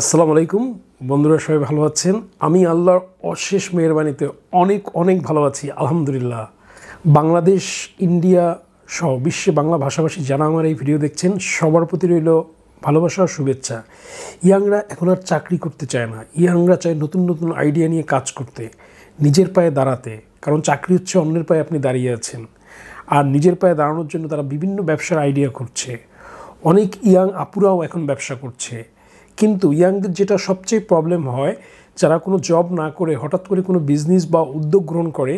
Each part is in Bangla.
আসসালামু আলাইকুম বন্ধুরা সবাই ভালো আছেন আমি আল্লাহর অশেষ মেহরবানিতে অনেক অনেক ভালো আছি আলহামদুলিল্লাহ বাংলাদেশ ইন্ডিয়া সহ বিশ্বে বাংলা ভাষাভাষী যারা আমার এই ভিডিও দেখছেন সবার প্রতি রইল ভালোবাসা শুভেচ্ছা ইয়াংরা এখন আর চাকরি করতে চায় না ইয়াংরা চায় নতুন নতুন আইডিয়া নিয়ে কাজ করতে নিজের পায়ে দাঁড়াতে কারণ চাকরি হচ্ছে অন্যের পায়ে আপনি দাঁড়িয়ে আছেন আর নিজের পায়ে দাঁড়ানোর জন্য তারা বিভিন্ন ব্যবসার আইডিয়া করছে অনেক ইয়াং আপুরাও এখন ব্যবসা করছে কিন্তু ইয়াংদের যেটা সবচেয়ে প্রবলেম হয় যারা কোনো জব না করে হঠাৎ করে কোনো বিজনেস বা উদ্যোগ গ্রহণ করে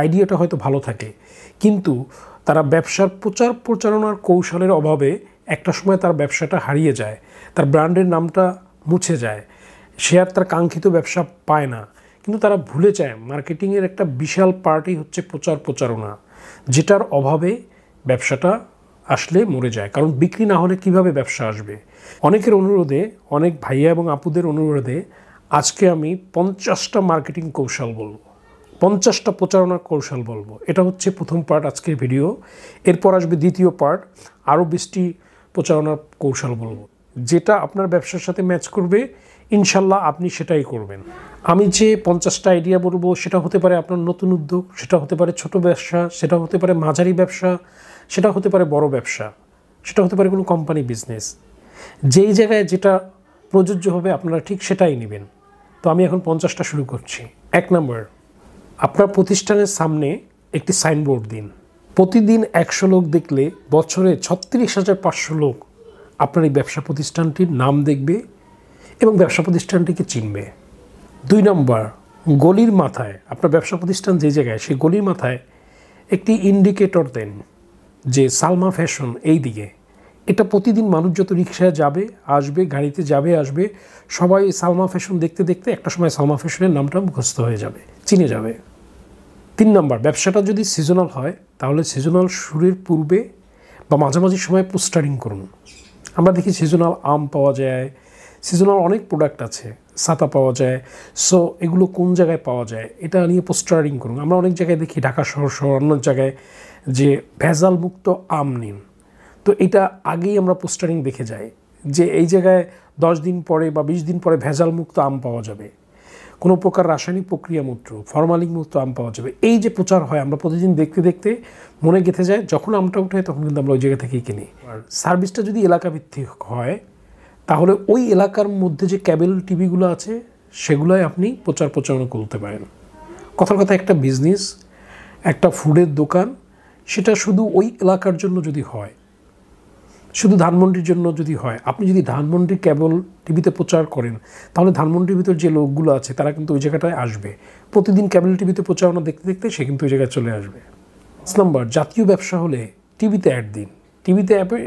আইডিয়াটা হয়তো ভালো থাকে কিন্তু তারা ব্যবসার প্রচার প্রচারণার কৌশলের অভাবে একটা সময় তার ব্যবসাটা হারিয়ে যায় তার ব্র্যান্ডের নামটা মুছে যায় সে আর তার কাঙ্ক্ষিত ব্যবসা পায় না কিন্তু তারা ভুলে যায় মার্কেটিংয়ের একটা বিশাল পার্টি হচ্ছে প্রচার প্রচারণা যেটার অভাবে ব্যবসাটা আসলে মরে যায় কারণ বিক্রি না হলে কিভাবে ব্যবসা আসবে অনেকের অনুরোধে অনেক ভাইয়া এবং আপুদের অনুরোধে আজকে আমি পঞ্চাশটা মার্কেটিং কৌশল বলবো পঞ্চাশটা প্রচারণা কৌশল বলবো এটা হচ্ছে প্রথম পার্ট আজকের ভিডিও এরপর আসবে দ্বিতীয় পার্ট আরও বিশটি প্রচারণার কৌশল বলবো যেটা আপনার ব্যবসার সাথে ম্যাচ করবে ইনশাল্লাহ আপনি সেটাই করবেন আমি যে পঞ্চাশটা আইডিয়া বলবো সেটা হতে পারে আপনার নতুন উদ্যোগ সেটা হতে পারে ছোট ব্যবসা সেটা হতে পারে মাঝারি ব্যবসা সেটা হতে পারে বড় ব্যবসা সেটা হতে পারে কোনো কোম্পানি বিজনেস যেই জায়গায় যেটা প্রযোজ্য হবে আপনারা ঠিক সেটাই নেবেন তো আমি এখন পঞ্চাশটা শুরু করছি এক নম্বর আপনার প্রতিষ্ঠানের সামনে একটি সাইনবোর্ড দিন প্রতিদিন একশো লোক দেখলে বছরে ছত্রিশ হাজার পাঁচশো লোক আপনার এই ব্যবসা প্রতিষ্ঠানটির নাম দেখবে এবং ব্যবসা প্রতিষ্ঠানটিকে চিনবে দুই নম্বর গলির মাথায় আপনার ব্যবসা প্রতিষ্ঠান যে জায়গায় সেই গলির মাথায় একটি ইন্ডিকেটর দেন যে সালমা ফ্যাশন এই দিকে এটা প্রতিদিন মানুষ যত রিক্সায় যাবে আসবে গাড়িতে যাবে আসবে সবাই সালমা ফ্যাশন দেখতে দেখতে একটা সময় সালমা ফ্যাশনের নামটা মুখস্থ হয়ে যাবে চিনে যাবে তিন নাম্বার ব্যবসাটা যদি সিজনাল হয় তাহলে সিজনাল শুরুর পূর্বে বা মাঝামাঝি সময় পোস্টারিং করুন আমরা দেখি সিজনাল আম পাওয়া যায় সিজনাল অনেক প্রোডাক্ট আছে ছাতা পাওয়া যায় সো এগুলো কোন জায়গায় পাওয়া যায় এটা নিয়ে পোস্টারিং করুন আমরা অনেক জায়গায় দেখি ঢাকা শহর শহর অন্য জায়গায় যে ভেজাল মুক্ত আম নিন তো এটা আগেই আমরা পোস্টারিং দেখে যাই যে এই জায়গায় দশ দিন পরে বা বিশ দিন পরে ভেজাল মুক্ত আম পাওয়া যাবে কোনো প্রকার রাসায়নিক প্রক্রিয়া মুক্ত মুক্ত আম পাওয়া যাবে এই যে প্রচার হয় আমরা প্রতিদিন দেখতে দেখতে মনে গেঁথে যায় যখন আমটা উঠে তখন কিন্তু আমরা ওই জায়গা থেকেই কিনি আর সার্ভিসটা যদি এলাকাভিত্তিক হয় তাহলে ওই এলাকার মধ্যে যে ক্যাবেল টিভিগুলো আছে সেগুলোই আপনি প্রচার প্রচারণা করতে পারেন কথার কথা একটা বিজনেস একটা ফুডের দোকান সেটা শুধু ওই এলাকার জন্য যদি হয় শুধু ধানমন্ডির জন্য যদি হয় আপনি যদি ধানমন্ডি কেবল টিভিতে প্রচার করেন তাহলে ধানমন্ডির ভিতর যে লোকগুলো আছে তারা কিন্তু ওই জায়গাটায় আসবে প্রতিদিন কেবল টিভিতে প্রচারণা দেখতে দেখতে সে কিন্তু ওই জায়গায় চলে আসবে পাঁচ নাম্বার জাতীয় ব্যবসা হলে টিভিতে অ্যাড দিন টিভিতে অ্যাপে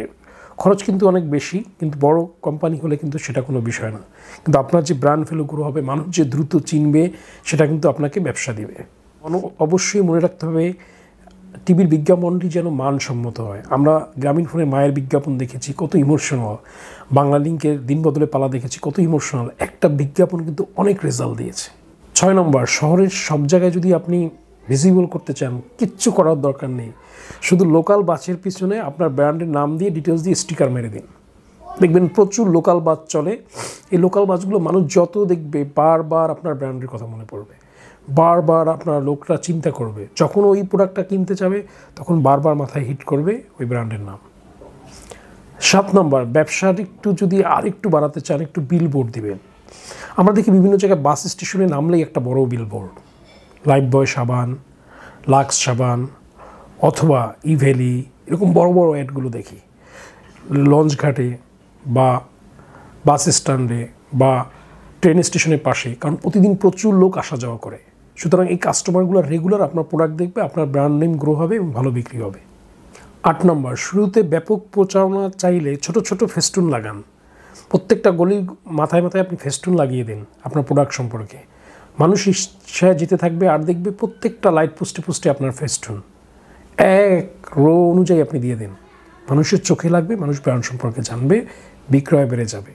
খরচ কিন্তু অনেক বেশি কিন্তু বড় কোম্পানি হলে কিন্তু সেটা কোনো বিষয় না কিন্তু আপনার যে ব্র্যান্ড ভ্যালু গ্রো হবে মানুষ যে দ্রুত চিনবে সেটা কিন্তু আপনাকে ব্যবসা দিবে অবশ্যই মনে রাখতে হবে টিভির বিজ্ঞাপনটি যেন মানসম্মত হয় আমরা গ্রামীণ ফোনে মায়ের বিজ্ঞাপন দেখেছি কত ইমোশনাল বাংলা লিঙ্কের দিন বদলে পালা দেখেছি কত ইমোশনাল একটা বিজ্ঞাপন কিন্তু অনেক রেজাল্ট দিয়েছে ছয় নম্বর শহরের সব জায়গায় যদি আপনি ভিজিবল করতে চান কিচ্ছু করার দরকার নেই শুধু লোকাল বাসের পিছনে আপনার ব্র্যান্ডের নাম দিয়ে ডিটেলস দিয়ে স্টিকার মেরে দিন দেখবেন প্রচুর লোকাল বাস চলে এই লোকাল বাসগুলো মানুষ যত দেখবে বারবার আপনার ব্র্যান্ডের কথা মনে পড়বে বারবার আপনার লোকরা চিন্তা করবে যখন ওই প্রোডাক্টটা কিনতে যাবে তখন বারবার মাথায় হিট করবে ওই ব্র্যান্ডের নাম সাত নম্বর ব্যবসার একটু যদি আরেকটু বাড়াতে চান একটু বিল বোর্ড দিবেন আমরা দেখি বিভিন্ন জায়গায় বাস স্টেশনে নামলেই একটা বড় বিল বোর্ড লাইফ বয় সাবান লাক্স সাবান অথবা ইভেলি এরকম বড় বড় অ্যাডগুলো দেখি লঞ্চ ঘাটে বা বাস স্ট্যান্ডে বা ট্রেন স্টেশনের পাশে কারণ প্রতিদিন প্রচুর লোক আসা যাওয়া করে সুতরাং এই কাস্টমারগুলো রেগুলার আপনার প্রোডাক্ট দেখবে আপনার ব্র্যান্ড নেম গ্রো হবে এবং ভালো বিক্রি হবে আট নম্বর শুরুতে ব্যাপক প্রচারণা চাইলে ছোট ছোট ফেস্টুন লাগান প্রত্যেকটা গলির মাথায় মাথায় আপনি ফেস্টুন লাগিয়ে দিন আপনার প্রোডাক্ট সম্পর্কে মানুষ ইচ্ছায় যেতে থাকবে আর দেখবে প্রত্যেকটা লাইট পোস্টে পোস্টে আপনার ফেস্টুন এক রো অনুযায়ী আপনি দিয়ে দিন মানুষের চোখে লাগবে মানুষ ব্র্যান্ড সম্পর্কে জানবে বিক্রয় বেড়ে যাবে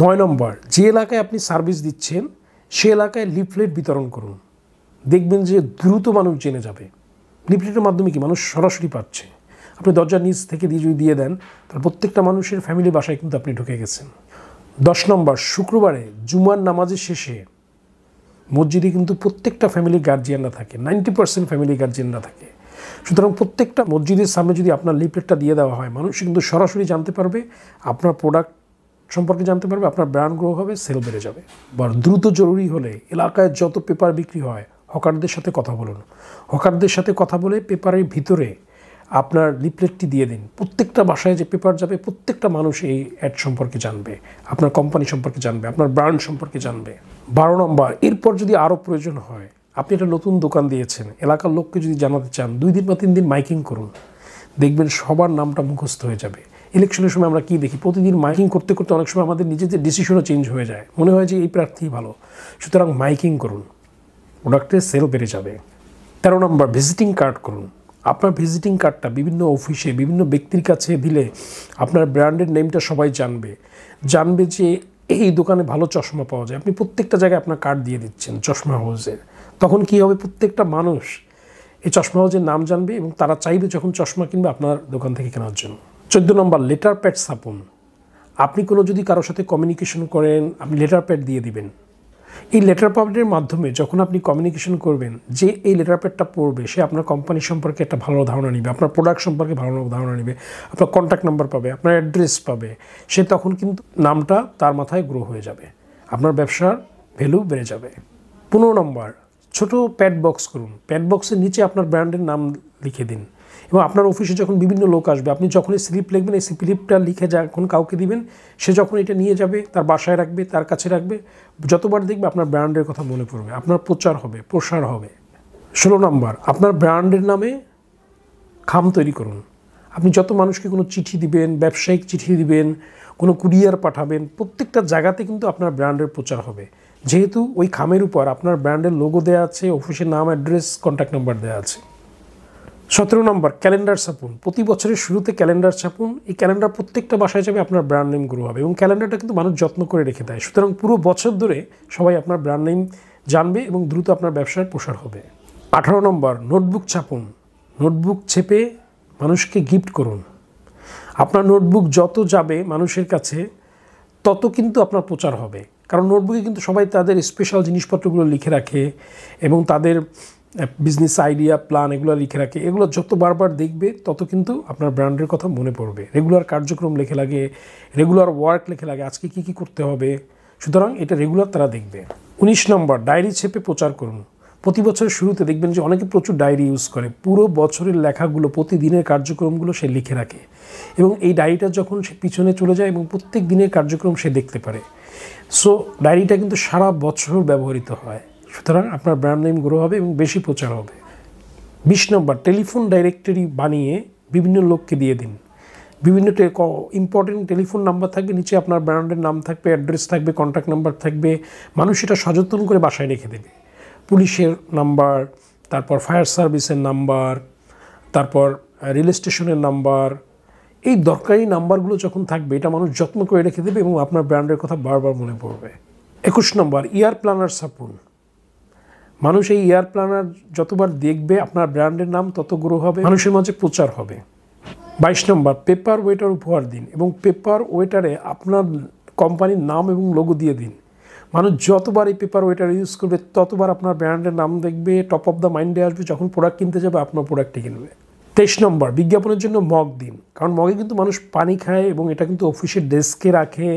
নয় নম্বর যে এলাকায় আপনি সার্ভিস দিচ্ছেন সে এলাকায় লিফলেট বিতরণ করুন দেখবেন যে দ্রুত মানুষ জেনে যাবে লিফলেটের মাধ্যমে কি মানুষ সরাসরি পাচ্ছে আপনি দরজার নিচ থেকে দিয়ে যদি দিয়ে দেন তাহলে প্রত্যেকটা মানুষের ফ্যামিলি বাসায় কিন্তু আপনি ঢুকে গেছেন দশ নম্বর শুক্রবারে জুমার নামাজের শেষে মসজিদে কিন্তু প্রত্যেকটা ফ্যামিলি গার্জিয়ানরা থাকে নাইনটি পার্সেন্ট ফ্যামিলি গার্জিয়ানরা থাকে সুতরাং প্রত্যেকটা মসজিদের সামনে যদি আপনার লিফলেটটা দিয়ে দেওয়া হয় মানুষ কিন্তু সরাসরি জানতে পারবে আপনার প্রোডাক্ট সম্পর্কে জানতে পারবে আপনার ব্র্যান্ড গ্রো হবে সেল বেড়ে যাবে বা দ্রুত জরুরি হলে এলাকায় যত পেপার বিক্রি হয় হকারদের সাথে কথা বলুন হকারদের সাথে কথা বলে পেপারের ভিতরে আপনার লিপলেটটি দিয়ে দিন প্রত্যেকটা বাসায় যে পেপার যাবে প্রত্যেকটা মানুষ এই অ্যাড সম্পর্কে জানবে আপনার কোম্পানি সম্পর্কে জানবে আপনার ব্র্যান্ড সম্পর্কে জানবে বারো নম্বর এরপর যদি আরও প্রয়োজন হয় আপনি একটা নতুন দোকান দিয়েছেন এলাকার লোককে যদি জানাতে চান দুই দিন বা তিন দিন মাইকিং করুন দেখবেন সবার নামটা মুখস্থ হয়ে যাবে ইলেকশনের সময় আমরা কি দেখি প্রতিদিন মাইকিং করতে করতে অনেক সময় আমাদের নিজেদের ডিসিশনও চেঞ্জ হয়ে যায় মনে হয় যে এই প্রার্থী ভালো সুতরাং মাইকিং করুন প্রোডাক্টের সেল বেড়ে যাবে তেরো নম্বর ভিজিটিং কার্ড করুন আপনার ভিজিটিং কার্ডটা বিভিন্ন অফিসে বিভিন্ন ব্যক্তির কাছে দিলে আপনার ব্র্যান্ডের নেমটা সবাই জানবে জানবে যে এই দোকানে ভালো চশমা পাওয়া যায় আপনি প্রত্যেকটা জায়গায় আপনার কার্ড দিয়ে দিচ্ছেন চশমা হাউসের তখন কি হবে প্রত্যেকটা মানুষ এই চশমা হাউজের নাম জানবে এবং তারা চাইবে যখন চশমা কিনবে আপনার দোকান থেকে কেনার জন্য চোদ্দো নম্বর লেটার প্যাড স্থাপন আপনি কোনো যদি কারোর সাথে কমিউনিকেশন করেন আপনি লেটার প্যাড দিয়ে দিবেন এই লেটার প্যাডের মাধ্যমে যখন আপনি কমিউনিকেশন করবেন যে এই লেটার প্যাডটা পড়বে সে আপনার কোম্পানি সম্পর্কে একটা ভালো ধারণা নেবে আপনার প্রোডাক্ট সম্পর্কে ভালো ধারণা নেবে আপনার কন্ট্যাক্ট নাম্বার পাবে আপনার অ্যাড্রেস পাবে সে তখন কিন্তু নামটা তার মাথায় গ্রো হয়ে যাবে আপনার ব্যবসার ভ্যালু বেড়ে যাবে পনেরো নম্বর ছোটো প্যাড বক্স করুন প্যাড বক্সের নিচে আপনার ব্র্যান্ডের নাম লিখে দিন এবং আপনার অফিসে যখন বিভিন্ন লোক আসবে আপনি যখন এই স্লিপ লিখবেন এই স্লিপটা লিখে যখন কাউকে দিবেন সে যখন এটা নিয়ে যাবে তার বাসায় রাখবে তার কাছে রাখবে যতবার দেখবে আপনার ব্র্যান্ডের কথা মনে পড়বে আপনার প্রচার হবে প্রসার হবে ষোলো নম্বর আপনার ব্র্যান্ডের নামে খাম তৈরি করুন আপনি যত মানুষকে কোনো চিঠি দিবেন ব্যবসায়িক চিঠি দিবেন কোনো কুরিয়ার পাঠাবেন প্রত্যেকটা জায়গাতে কিন্তু আপনার ব্র্যান্ডের প্রচার হবে যেহেতু ওই খামের উপর আপনার ব্র্যান্ডের লোগো দেওয়া আছে অফিসের নাম অ্যাড্রেস কন্ট্যাক্ট নাম্বার দেওয়া আছে সতেরো নম্বর ক্যালেন্ডার ছাপুন প্রতি বছরের শুরুতে ক্যালেন্ডার ছাপুন এই ক্যালেন্ডার প্রত্যেকটা বাসায় যাবে আপনার ব্র্যান্ড নেম গ্রো হবে এবং ক্যালেন্ডারটা কিন্তু মানুষ যত্ন করে রেখে দেয় সুতরাং পুরো বছর ধরে সবাই আপনার ব্র্যান্ড নেম জানবে এবং দ্রুত আপনার ব্যবসার প্রসার হবে আঠারো নম্বর নোটবুক ছাপুন নোটবুক ছেপে মানুষকে গিফট করুন আপনার নোটবুক যত যাবে মানুষের কাছে তত কিন্তু আপনার প্রচার হবে কারণ নোটবুকে কিন্তু সবাই তাদের স্পেশাল জিনিসপত্রগুলো লিখে রাখে এবং তাদের বিজনেস আইডিয়া প্ল্যান এগুলো লিখে রাখে এগুলো যত বারবার দেখবে তত কিন্তু আপনার ব্র্যান্ডের কথা মনে পড়বে রেগুলার কার্যক্রম লেখে লাগে রেগুলার ওয়ার্ক লেখে লাগে আজকে কি কি করতে হবে সুতরাং এটা রেগুলার তারা দেখবে উনিশ নম্বর ডায়েরি ছেপে প্রচার করুন প্রতি বছরের শুরুতে দেখবেন যে অনেকে প্রচুর ডায়েরি ইউজ করে পুরো বছরের লেখাগুলো প্রতিদিনের কার্যক্রমগুলো সে লিখে রাখে এবং এই ডায়েরিটা যখন সে পিছনে চলে যায় এবং প্রত্যেক দিনের কার্যক্রম সে দেখতে পারে সো ডায়েরিটা কিন্তু সারা বছর ব্যবহৃত হয় সুতরাং আপনার ব্র্যান্ড নেম গ্রো হবে এবং বেশি প্রচার হবে বিশ নম্বর টেলিফোন ডাইরেক্টরি বানিয়ে বিভিন্ন লোককে দিয়ে দিন বিভিন্ন ইম্পর্টেন্ট টেলিফোন নাম্বার থাকবে নিচে আপনার ব্র্যান্ডের নাম থাকবে অ্যাড্রেস থাকবে কন্ট্যাক্ট নাম্বার থাকবে মানুষ এটা সযত্ন করে বাসায় রেখে দেবে পুলিশের নাম্বার তারপর ফায়ার সার্ভিসের নাম্বার তারপর রেল স্টেশনের নাম্বার এই দরকারি নাম্বারগুলো যখন থাকবে এটা মানুষ যত্ন করে রেখে দেবে এবং আপনার ব্র্যান্ডের কথা বারবার মনে পড়বে একুশ নম্বর ইয়ার প্ল্যানার সাপুন মানুষ এই এয়ার প্ল্যানার যতবার দেখবে আপনার ব্র্যান্ডের নাম তত গ্রো হবে মানুষের মাঝে প্রচার হবে বাইশ নম্বর পেপার ওয়েটার উপহার দিন এবং পেপার ওয়েটারে আপনার কোম্পানির নাম এবং লোগো দিয়ে দিন মানুষ যতবার এই পেপার ওয়েটার ইউজ করবে ততবার আপনার ব্র্যান্ডের নাম দেখবে টপ অফ দ্য মাইন্ডে আসবে যখন প্রোডাক্ট কিনতে যাবে আপনার প্রোডাক্টটি কিনবে তেইশ নম্বর বিজ্ঞাপনের জন্য মগ দিন কারণ মগে কিন্তু মানুষ পানি খায় এবং এটা কিন্তু অফিসের ডেস্কে রাখে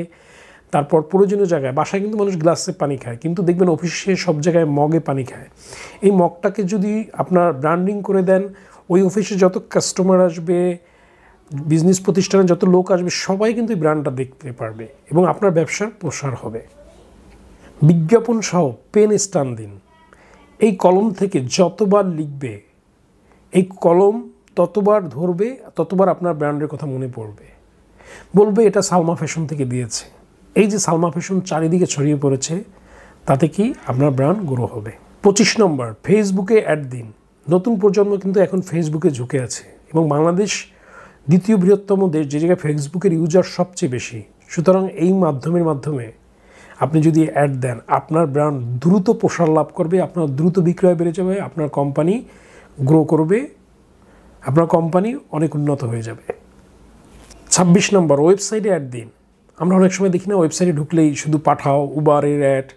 তারপর প্রয়োজনীয় জায়গায় বাসায় কিন্তু মানুষ গ্লাসে পানি খায় কিন্তু দেখবেন অফিসে সব জায়গায় মগে পানি খায় এই মগটাকে যদি আপনার ব্র্যান্ডিং করে দেন ওই অফিসে যত কাস্টমার আসবে বিজনেস প্রতিষ্ঠানে যত লোক আসবে সবাই কিন্তু এই ব্র্যান্ডটা দেখতে পারবে এবং আপনার ব্যবসার প্রসার হবে বিজ্ঞাপন সহ পেন স্টান দিন এই কলম থেকে যতবার লিখবে এই কলম ততবার ধরবে ততবার আপনার ব্র্যান্ডের কথা মনে পড়বে বলবে এটা সালমা ফ্যাশন থেকে দিয়েছে এই যে সালমা ফ্যাশন চারিদিকে ছড়িয়ে পড়েছে তাতে কি আপনার ব্র্যান্ড গ্রো হবে পঁচিশ নম্বর ফেসবুকে অ্যাড দিন নতুন প্রজন্ম কিন্তু এখন ফেসবুকে ঝুঁকে আছে এবং বাংলাদেশ দ্বিতীয় বৃহত্তম দেশ যে জায়গায় ফেসবুকের ইউজার সবচেয়ে বেশি সুতরাং এই মাধ্যমের মাধ্যমে আপনি যদি অ্যাড দেন আপনার ব্র্যান্ড দ্রুত প্রসার লাভ করবে আপনার দ্রুত বিক্রয় বেড়ে যাবে আপনার কোম্পানি গ্রো করবে আপনার কোম্পানি অনেক উন্নত হয়ে যাবে ছাব্বিশ নম্বর ওয়েবসাইটে অ্যাড দিন আমরা অনেক সময় দেখি না ওয়েবসাইটে ঢুকলেই শুধু পাঠাও উবারের অ্যাড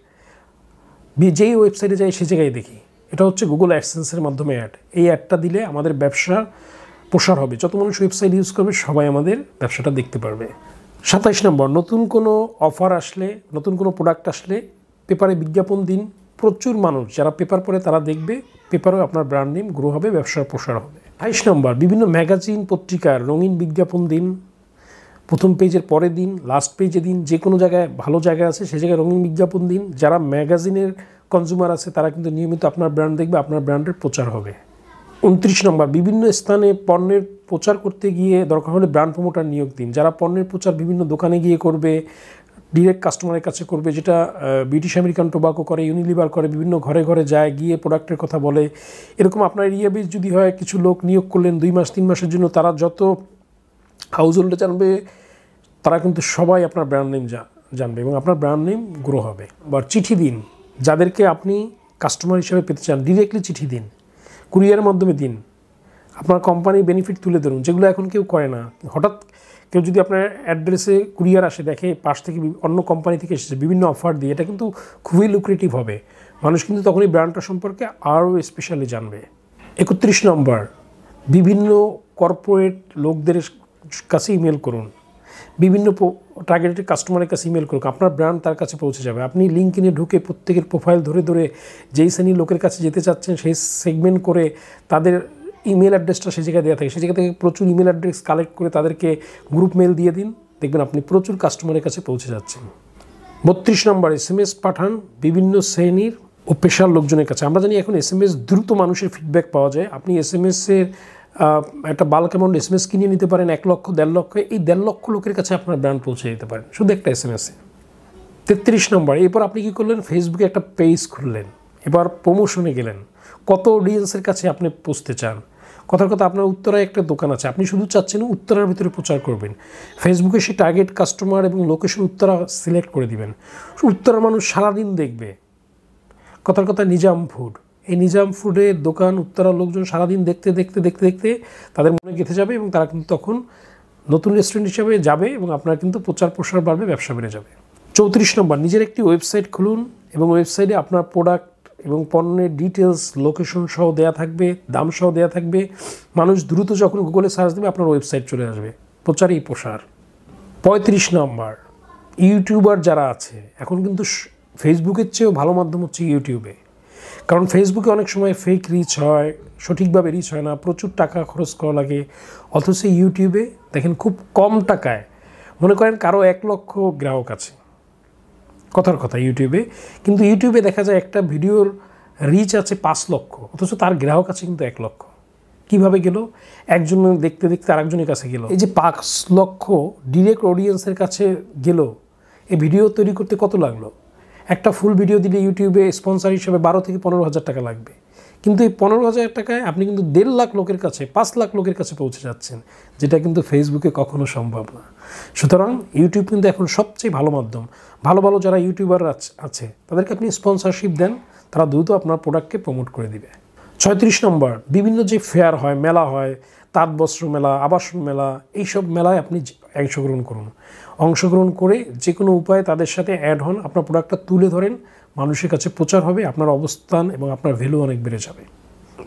যেই ওয়েবসাইটে যাই সে জায়গায় দেখি এটা হচ্ছে গুগল অ্যাডসেন্সের মাধ্যমে অ্যাড এই অ্যাডটা দিলে আমাদের ব্যবসা প্রসার হবে যত মানুষ ওয়েবসাইট ইউজ করবে সবাই আমাদের ব্যবসাটা দেখতে পারবে সাতাইশ নম্বর নতুন কোনো অফার আসলে নতুন কোনো প্রোডাক্ট আসলে পেপারে বিজ্ঞাপন দিন প্রচুর মানুষ যারা পেপার পড়ে তারা দেখবে পেপারও আপনার ব্র্যান্ড নেম গ্রো হবে ব্যবসার প্রসার হবে আঠাইশ নম্বর বিভিন্ন ম্যাগাজিন পত্রিকার রঙিন বিজ্ঞাপন দিন প্রথম পেজের পরে দিন লাস্ট পেজে দিন যে কোনো জায়গায় ভালো জায়গায় আছে সে জায়গায় রঙিন বিজ্ঞাপন দিন যারা ম্যাগাজিনের কনজিউমার আছে তারা কিন্তু নিয়মিত আপনার ব্র্যান্ড দেখবে আপনার ব্র্যান্ডের প্রচার হবে উনত্রিশ নম্বর বিভিন্ন স্থানে পণ্যের প্রচার করতে গিয়ে দরকার হলে ব্র্যান্ড প্রমোটার নিয়োগ দিন যারা পণ্যের প্রচার বিভিন্ন দোকানে গিয়ে করবে ডিরেক্ট কাস্টমারের কাছে করবে যেটা ব্রিটিশ আমেরিকান টোবাকো করে ইউনিলিভার করে বিভিন্ন ঘরে ঘরে যায় গিয়ে প্রোডাক্টের কথা বলে এরকম আপনার এরিয়া বেস যদি হয় কিছু লোক নিয়োগ করলেন দুই মাস তিন মাসের জন্য তারা যত হাউস হোল্ডে জানবে তারা কিন্তু সবাই আপনার ব্র্যান্ড নেম জানবে এবং আপনার ব্র্যান্ড নেম গ্রো হবে বা চিঠি দিন যাদেরকে আপনি কাস্টমার হিসেবে পেতে চান ডিরেক্টলি চিঠি দিন কুরিয়ারের মাধ্যমে দিন আপনার কোম্পানির বেনিফিট তুলে ধরুন যেগুলো এখন কেউ করে না হঠাৎ কেউ যদি আপনার অ্যাড্রেসে কুরিয়ার আসে দেখে পাশ থেকে অন্য কোম্পানি থেকে এসেছে বিভিন্ন অফার দিয়ে এটা কিন্তু খুবই লুক্রেটিভ হবে মানুষ কিন্তু তখনই ব্র্যান্ডটা সম্পর্কে আরও স্পেশালি জানবে একত্রিশ নম্বর বিভিন্ন কর্পোরেট লোকদের কাছে ইমেল করুন বিভিন্ন টার্গেটেড কাস্টমারের কাছে ইমেল করুক আপনার ব্র্যান্ড তার কাছে পৌঁছে যাবে আপনি লিঙ্ক ইনে ঢুকে প্রত্যেকের প্রোফাইল ধরে ধরে যেই শ্রেণীর লোকের কাছে যেতে চাচ্ছেন সেই সেগমেন্ট করে তাদের ইমেল অ্যাড্রেসটা সেই জায়গায় দেওয়া থাকে সেই জায়গা থেকে প্রচুর ইমেল অ্যাড্রেস কালেক্ট করে তাদেরকে গ্রুপ মেল দিয়ে দিন দেখবেন আপনি প্রচুর কাস্টমারের কাছে পৌঁছে যাচ্ছেন বত্রিশ নম্বর এস এম এস পাঠান বিভিন্ন শ্রেণীর ও পেশার লোকজনের কাছে আমরা জানি এখন এস এম এস দ্রুত মানুষের ফিডব্যাক পাওয়া যায় আপনি এস এম এসের একটা bulk amount S M S কিনে নিতে পারেন এক লক্ষ দেড় লক্ষ এই দেড় লক্ষ লোকের কাছে আপনার ব্র্যান্ড পৌঁছে দিতে পারেন শুধু একটা এস এম এসে তেত্রিশ নম্বর এরপর আপনি কী করলেন ফেসবুকে একটা পেজ খুললেন এবার প্রমোশনে গেলেন কত অডিয়েন্সের কাছে আপনি পৌঁছতে চান কথার কথা আপনার উত্তরায় একটা দোকান আছে আপনি শুধু চাচ্ছেন উত্তরার ভিতরে প্রচার করবেন ফেসবুকে সে টার্গেট কাস্টমার এবং লোকেশন উত্তরা সিলেক্ট করে দিবেন উত্তরার মানুষ সারাদিন দেখবে কথার কথা নিজাম ফুড এই নিজাম ফুডের দোকান উত্তরা লোকজন সারাদিন দেখতে দেখতে দেখতে দেখতে তাদের মনে গেঁথে যাবে এবং তারা কিন্তু তখন নতুন রেস্টুরেন্ট হিসাবে যাবে এবং আপনার কিন্তু প্রচার প্রসার বাড়বে ব্যবসা বেড়ে যাবে চৌত্রিশ নম্বর নিজের একটি ওয়েবসাইট খুলুন এবং ওয়েবসাইটে আপনার প্রোডাক্ট এবং পণ্যের ডিটেলস লোকেশন সহ দেওয়া থাকবে দাম সহ দেয়া থাকবে মানুষ দ্রুত যখন গুগলে সার্চ দেবে আপনার ওয়েবসাইট চলে আসবে এই প্রসার পঁয়ত্রিশ নম্বর ইউটিউবার যারা আছে এখন কিন্তু ফেসবুকের চেয়েও ভালো মাধ্যম হচ্ছে ইউটিউবে কারণ ফেসবুকে অনেক সময় ফেক রিচ হয় সঠিকভাবে রিচ হয় না প্রচুর টাকা খরচ করা লাগে অথচ ইউটিউবে দেখেন খুব কম টাকায় মনে করেন কারো এক লক্ষ গ্রাহক আছে কথার কথা ইউটিউবে কিন্তু ইউটিউবে দেখা যায় একটা ভিডিওর রিচ আছে পাঁচ লক্ষ অথচ তার গ্রাহক আছে কিন্তু এক লক্ষ কিভাবে গেল একজন দেখতে দেখতে আরেকজনের কাছে গেল এই যে পাঁচ লক্ষ ডিরেক্ট অডিয়েন্সের কাছে গেল এই ভিডিও তৈরি করতে কত লাগলো একটা ফুল ভিডিও দিলে ইউটিউবে স্পন্সার হিসেবে বারো থেকে পনেরো হাজার টাকা লাগবে কিন্তু এই পনেরো হাজার টাকায় আপনি কিন্তু দেড় লাখ লোকের কাছে পাঁচ লাখ লোকের কাছে পৌঁছে যাচ্ছেন যেটা কিন্তু ফেসবুকে কখনো সম্ভব না সুতরাং ইউটিউব কিন্তু এখন সবচেয়ে ভালো মাধ্যম ভালো ভালো যারা ইউটিউবার আছে তাদেরকে আপনি স্পন্সরশিপ দেন তারা দ্রুত আপনার প্রোডাক্টকে প্রমোট করে দিবে ছয়ত্রিশ নম্বর বিভিন্ন যে ফেয়ার হয় মেলা হয় তাঁত বস্ত্র মেলা আবাসন মেলা এইসব মেলায় আপনি অংশগ্রহণ করুন অংশগ্রহণ করে যে কোনো উপায়ে তাদের সাথে অ্যাড হন আপনার প্রোডাক্টটা তুলে ধরেন মানুষের কাছে প্রচার হবে আপনার অবস্থান এবং আপনার ভ্যালু অনেক বেড়ে যাবে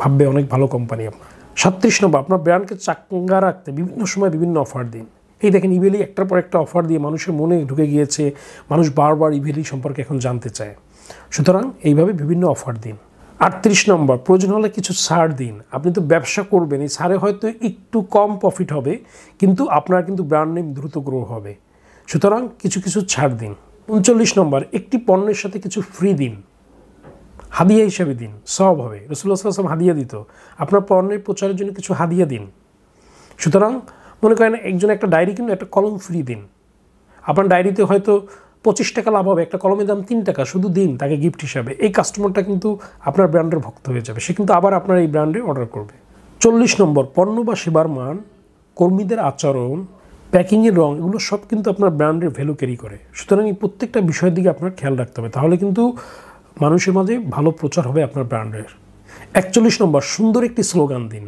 ভাববে অনেক ভালো কোম্পানি আপনার সাতত্রিশ নম্বর আপনার ব্র্যান্ডকে চাঙ্গা রাখতে বিভিন্ন সময় বিভিন্ন অফার দিন এই দেখেন ইভেলি একটার পর একটা অফার দিয়ে মানুষের মনে ঢুকে গিয়েছে মানুষ বারবার ইভেলি সম্পর্কে এখন জানতে চায় সুতরাং এইভাবে বিভিন্ন অফার দিন আটত্রিশ নম্বর প্রয়োজন হলে কিছু ছাড় দিন আপনি তো ব্যবসা করবেন এই ছাড়ে হয়তো একটু কম প্রফিট হবে কিন্তু আপনার কিন্তু ব্র্যান্ড নেম দ্রুত গ্রো হবে সুতরাং কিছু কিছু ছাড় দিন উনচল্লিশ নম্বর একটি পণ্যের সাথে কিছু ফ্রি দিন হাদিয়া হিসাবে দিন সব হবে রসুল্লাহ হাদিয়া দিত আপনার পণ্যের প্রচারের জন্য কিছু হাদিয়া দিন সুতরাং মনে করেন একজন একটা ডায়েরি কিন্তু একটা কলম ফ্রি দিন আপনার ডায়েরিতে হয়তো পঁচিশ টাকা লাভ হবে একটা কলমের দাম তিন টাকা শুধু দিন তাকে গিফট হিসাবে এই কাস্টমারটা কিন্তু আপনার ব্র্যান্ডের ভক্ত হয়ে যাবে সে কিন্তু আবার আপনার এই ব্র্যান্ডে অর্ডার করবে চল্লিশ নম্বর পণ্য বা সেবার মান কর্মীদের আচরণ প্যাকিংয়ের রং এগুলো সব কিন্তু আপনার ব্র্যান্ডের ভ্যালু ক্যারি করে সুতরাং এই প্রত্যেকটা বিষয়ের দিকে আপনার খেয়াল রাখতে হবে তাহলে কিন্তু মানুষের মাঝে ভালো প্রচার হবে আপনার ব্র্যান্ডের একচল্লিশ নম্বর সুন্দর একটি স্লোগান দিন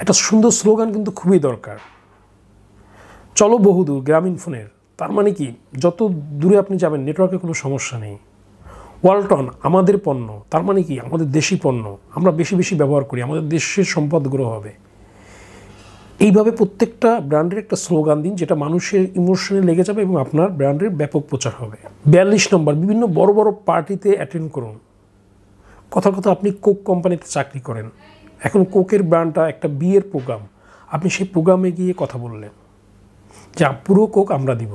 একটা সুন্দর স্লোগান কিন্তু খুবই দরকার চলো বহুদূর গ্রামীণ ফোনের তার মানে কি যত দূরে আপনি যাবেন নেটওয়ার্কে কোনো সমস্যা নেই ওয়ালটন আমাদের পণ্য তার মানে কি আমাদের দেশি পণ্য আমরা বেশি বেশি ব্যবহার করি আমাদের দেশের সম্পদ গ্রহ হবে এইভাবে প্রত্যেকটা ব্র্যান্ডের একটা স্লোগান দিন যেটা মানুষের ইমোশনে লেগে যাবে এবং আপনার ব্র্যান্ডের ব্যাপক প্রচার হবে বিয়াল্লিশ নম্বর বিভিন্ন বড় বড় পার্টিতে অ্যাটেন্ড করুন কথা কথা আপনি কোক কোম্পানিতে চাকরি করেন এখন কোকের ব্র্যান্ডটা একটা বিয়ের প্রোগ্রাম আপনি সেই প্রোগ্রামে গিয়ে কথা বললেন যে পুরো কোক আমরা দিব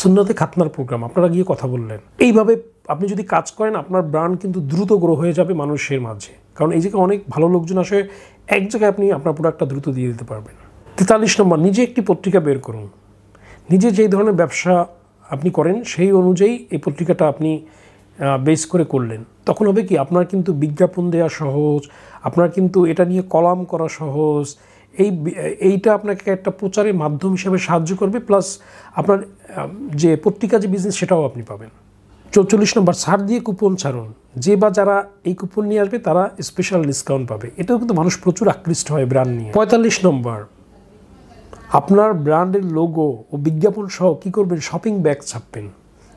সুন্নতে খাতনার প্রোগ্রাম আপনারা গিয়ে কথা বললেন এইভাবে আপনি যদি কাজ করেন আপনার ব্র্যান্ড কিন্তু দ্রুত গ্রো হয়ে যাবে মানুষের মাঝে কারণ এই জায়গায় অনেক ভালো লোকজন আসে এক জায়গায় আপনি আপনার প্রোডাক্টটা দ্রুত দিয়ে দিতে পারবেন তেতাল্লিশ নম্বর নিজে একটি পত্রিকা বের করুন নিজে যেই ধরনের ব্যবসা আপনি করেন সেই অনুযায়ী এই পত্রিকাটা আপনি বেস করে করলেন তখন হবে কি আপনার কিন্তু বিজ্ঞাপন দেওয়া সহজ আপনার কিন্তু এটা নিয়ে কলাম করা সহজ এই এইটা আপনাকে একটা প্রচারের মাধ্যম হিসাবে সাহায্য করবে প্লাস আপনার যে পত্রিকা যে বিজনেস সেটাও আপনি পাবেন চৌচল্লিশ নম্বর ছাড় দিয়ে কুপন ছাড়ুন যে বা যারা এই কুপন নিয়ে আসবে তারা স্পেশাল ডিসকাউন্ট পাবে এটাও কিন্তু মানুষ প্রচুর আকৃষ্ট হয় ব্র্যান্ড নিয়ে পঁয়তাল্লিশ নম্বর আপনার ব্র্যান্ডের লোগো ও বিজ্ঞাপন সহ কী করবেন শপিং ব্যাগ ছাপবেন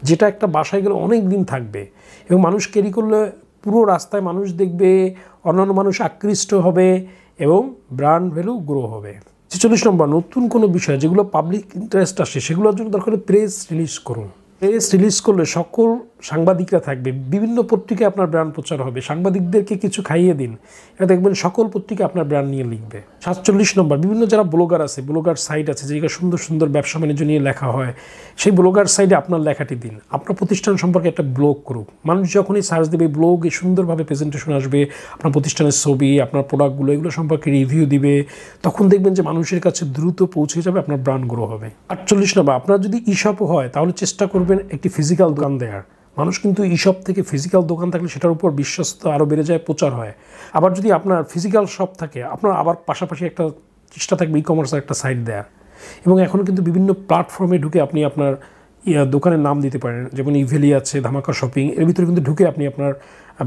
যেটা একটা বাসায় গেলে অনেক দিন থাকবে এবং মানুষ ক্যারি করলে পুরো রাস্তায় মানুষ দেখবে অন্যান্য মানুষ আকৃষ্ট হবে এবং ব্র্যান্ড ভ্যালু গ্রো হবে ছেচল্লিশ নম্বর নতুন কোনো বিষয় যেগুলো পাবলিক ইন্টারেস্ট আসে সেগুলোর জন্য দরকার প্রেস রিলিজ করুন প্রেস রিলিজ করলে সকল সাংবাদিকরা থাকবে বিভিন্ন পত্রিকায় আপনার ব্র্যান্ড প্রচার হবে সাংবাদিকদেরকে কিছু খাইয়ে দিন এটা দেখবেন সকল পত্রিকা আপনার ব্র্যান্ড নিয়ে লিখবে সাতচল্লিশ নম্বর বিভিন্ন যারা ব্লগার আছে ব্লগার সাইট আছে যেগুলো সুন্দর সুন্দর ব্যবসা বাণিজ্য নিয়ে লেখা হয় সেই ব্লগার সাইডে আপনার লেখাটি দিন আপনার প্রতিষ্ঠান সম্পর্কে একটা ব্লগ করুক মানুষ যখনই সার্চ দেবে ব্লগে সুন্দরভাবে প্রেজেন্টেশন আসবে আপনার প্রতিষ্ঠানের ছবি আপনার প্রোডাক্টগুলো এগুলো সম্পর্কে রিভিউ দিবে তখন দেখবেন যে মানুষের কাছে দ্রুত পৌঁছে যাবে আপনার ব্র্যান্ড গ্রো হবে আটচল্লিশ নম্বর আপনার যদি ইসব হয় তাহলে চেষ্টা করবেন একটি ফিজিক্যাল দোকান দেওয়ার মানুষ কিন্তু এইসব থেকে ফিজিক্যাল দোকান থাকলে সেটার উপর বিশ্বস্ত আরও বেড়ে যায় প্রচার হয় আবার যদি আপনার ফিজিক্যাল শপ থাকে আপনার আবার পাশাপাশি একটা চেষ্টা থাকবে ই কমার্সের একটা সাইট দেয়ার এবং এখন কিন্তু বিভিন্ন প্ল্যাটফর্মে ঢুকে আপনি আপনার দোকানের নাম দিতে পারেন যেমন ইভেলি আছে ধামাকা শপিং এর ভিতরে কিন্তু ঢুকে আপনি আপনার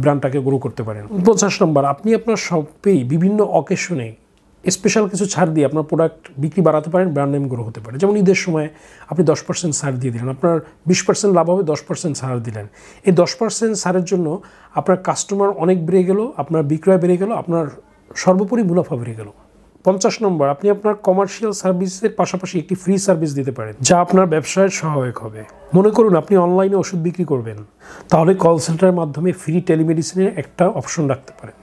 ব্র্যান্ডটাকে গ্রো করতে পারেন পঞ্চাশ নম্বর আপনি আপনার শপেই বিভিন্ন অকেশনে স্পেশাল কিছু ছাড় দিয়ে আপনার প্রোডাক্ট বিক্রি বাড়াতে পারেন ব্র্যান্ড নেম গ্রো হতে পারে যেমন ঈদের সময় আপনি দশ পার্সেন্ট ছাড় দিয়ে দিলেন আপনার বিশ পার্সেন্ট লাভ হবে দশ পার্সেন্ট ছাড় দিলেন এই দশ পার্সেন্ট ছাড়ের জন্য আপনার কাস্টমার অনেক বেড়ে গেল আপনার বিক্রয় বেড়ে গেল আপনার সর্বোপরি মুনাফা বেড়ে গেল পঞ্চাশ নম্বর আপনি আপনার কমার্শিয়াল সার্ভিসের পাশাপাশি একটি ফ্রি সার্ভিস দিতে পারেন যা আপনার ব্যবসায় সহায়ক হবে মনে করুন আপনি অনলাইনে ওষুধ বিক্রি করবেন তাহলে কল সেন্টারের মাধ্যমে ফ্রি টেলিমেডিসিনের একটা অপশন রাখতে পারেন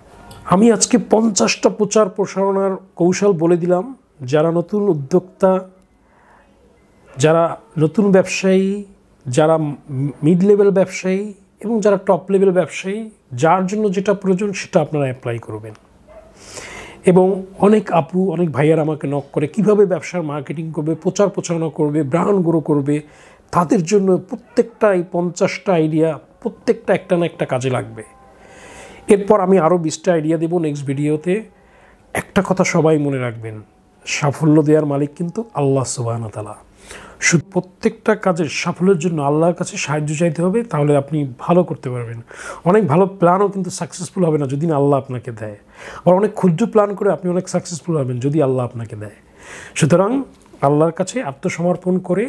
আমি আজকে পঞ্চাশটা প্রচার প্রসারণার কৌশল বলে দিলাম যারা নতুন উদ্যোক্তা যারা নতুন ব্যবসায়ী যারা মিড লেভেল ব্যবসায়ী এবং যারা টপ লেভেল ব্যবসায়ী যার জন্য যেটা প্রয়োজন সেটা আপনারা অ্যাপ্লাই করবেন এবং অনেক আপু অনেক ভাইয়ার আমাকে নক করে কিভাবে ব্যবসার মার্কেটিং করবে প্রচার প্রচারণা করবে ব্রাহ্মণ গ্রো করবে তাদের জন্য প্রত্যেকটা এই পঞ্চাশটা আইডিয়া প্রত্যেকটা একটা না একটা কাজে লাগবে এরপর আমি আরও বিশটা আইডিয়া দেবো নেক্সট ভিডিওতে একটা কথা সবাই মনে রাখবেন সাফল্য দেওয়ার মালিক কিন্তু আল্লাহ সুবাহতালা শুধু প্রত্যেকটা কাজের সাফল্যের জন্য আল্লাহর কাছে সাহায্য চাইতে হবে তাহলে আপনি ভালো করতে পারবেন অনেক ভালো প্ল্যানও কিন্তু সাকসেসফুল হবে না যদি না আল্লাহ আপনাকে দেয় আবার অনেক ক্ষুদ্র প্ল্যান করে আপনি অনেক সাকসেসফুল হবেন যদি আল্লাহ আপনাকে দেয় সুতরাং আল্লাহর কাছে আত্মসমর্পণ করে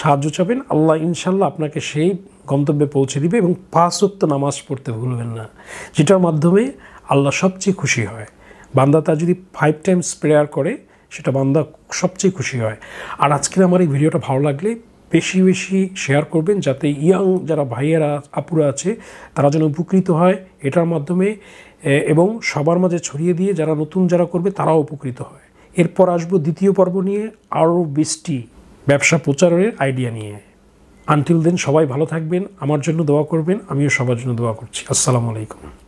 সাহায্য চাবেন আল্লাহ ইনশাল্লাহ আপনাকে সেই গন্তব্যে পৌঁছে দিবে এবং পাঁচ ওয়াক্ত নামাজ পড়তে ভুলবেন না যেটার মাধ্যমে আল্লাহ সবচেয়ে খুশি হয় বান্দা তা যদি ফাইভ টাইমস প্রেয়ার করে সেটা বান্দা সবচেয়ে খুশি হয় আর আজকের আমার এই ভিডিওটা ভালো লাগলে বেশি বেশি শেয়ার করবেন যাতে ইয়াং যারা ভাইয়েরা আপুরা আছে তারা যেন উপকৃত হয় এটার মাধ্যমে এবং সবার মাঝে ছড়িয়ে দিয়ে যারা নতুন যারা করবে তারাও উপকৃত হয় এরপর আসবো দ্বিতীয় পর্ব নিয়ে আরও বৃষ্টি ব্যবসা প্রচারের আইডিয়া নিয়ে আনটিল দেন সবাই ভালো থাকবেন আমার জন্য দোয়া করবেন আমিও সবার জন্য দোয়া করছি আসসালামু আলাইকুম